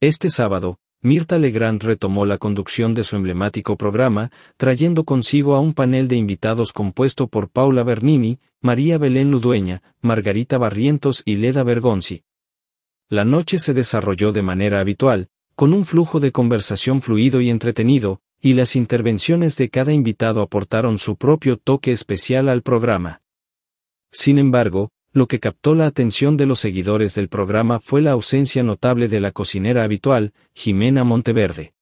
Este sábado, Mirta Legrand retomó la conducción de su emblemático programa, trayendo consigo a un panel de invitados compuesto por Paula Bernini, María Belén Ludueña, Margarita Barrientos y Leda Bergonzi. La noche se desarrolló de manera habitual, con un flujo de conversación fluido y entretenido, y las intervenciones de cada invitado aportaron su propio toque especial al programa. Sin embargo, lo que captó la atención de los seguidores del programa fue la ausencia notable de la cocinera habitual, Jimena Monteverde.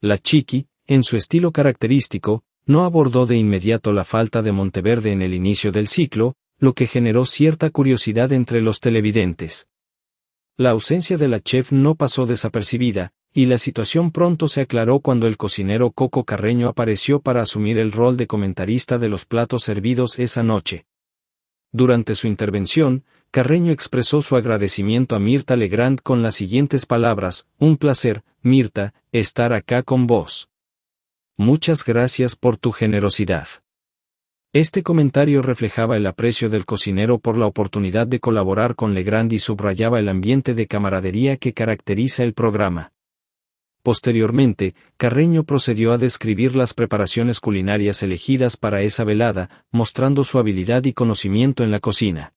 La Chiqui, en su estilo característico, no abordó de inmediato la falta de Monteverde en el inicio del ciclo, lo que generó cierta curiosidad entre los televidentes. La ausencia de la chef no pasó desapercibida, y la situación pronto se aclaró cuando el cocinero Coco Carreño apareció para asumir el rol de comentarista de los platos servidos esa noche. Durante su intervención, Carreño expresó su agradecimiento a Mirta Legrand con las siguientes palabras, Un placer, Mirta, estar acá con vos. Muchas gracias por tu generosidad. Este comentario reflejaba el aprecio del cocinero por la oportunidad de colaborar con Legrand y subrayaba el ambiente de camaradería que caracteriza el programa. Posteriormente, Carreño procedió a describir las preparaciones culinarias elegidas para esa velada, mostrando su habilidad y conocimiento en la cocina.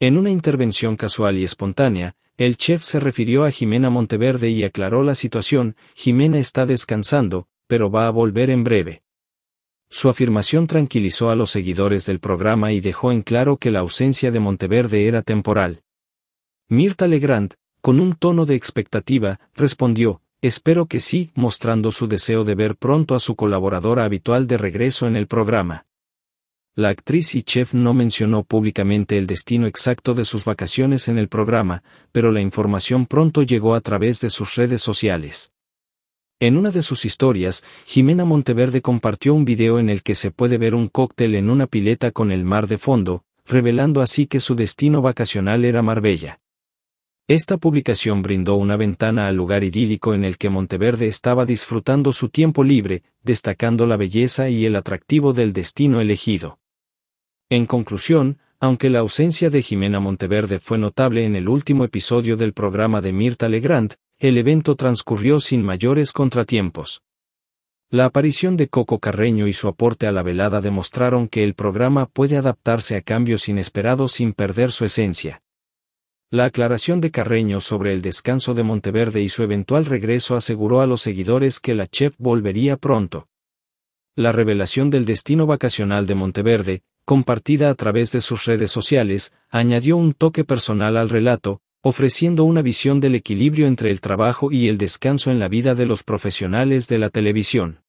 En una intervención casual y espontánea, el chef se refirió a Jimena Monteverde y aclaró la situación, Jimena está descansando, pero va a volver en breve. Su afirmación tranquilizó a los seguidores del programa y dejó en claro que la ausencia de Monteverde era temporal. Mirta Legrand, con un tono de expectativa, respondió, Espero que sí, mostrando su deseo de ver pronto a su colaboradora habitual de regreso en el programa. La actriz y chef no mencionó públicamente el destino exacto de sus vacaciones en el programa, pero la información pronto llegó a través de sus redes sociales. En una de sus historias, Jimena Monteverde compartió un video en el que se puede ver un cóctel en una pileta con el mar de fondo, revelando así que su destino vacacional era Marbella. Esta publicación brindó una ventana al lugar idílico en el que Monteverde estaba disfrutando su tiempo libre, destacando la belleza y el atractivo del destino elegido. En conclusión, aunque la ausencia de Jimena Monteverde fue notable en el último episodio del programa de Mirta Legrand, el evento transcurrió sin mayores contratiempos. La aparición de Coco Carreño y su aporte a la velada demostraron que el programa puede adaptarse a cambios inesperados sin perder su esencia. La aclaración de Carreño sobre el descanso de Monteverde y su eventual regreso aseguró a los seguidores que la chef volvería pronto. La revelación del destino vacacional de Monteverde, compartida a través de sus redes sociales, añadió un toque personal al relato, ofreciendo una visión del equilibrio entre el trabajo y el descanso en la vida de los profesionales de la televisión.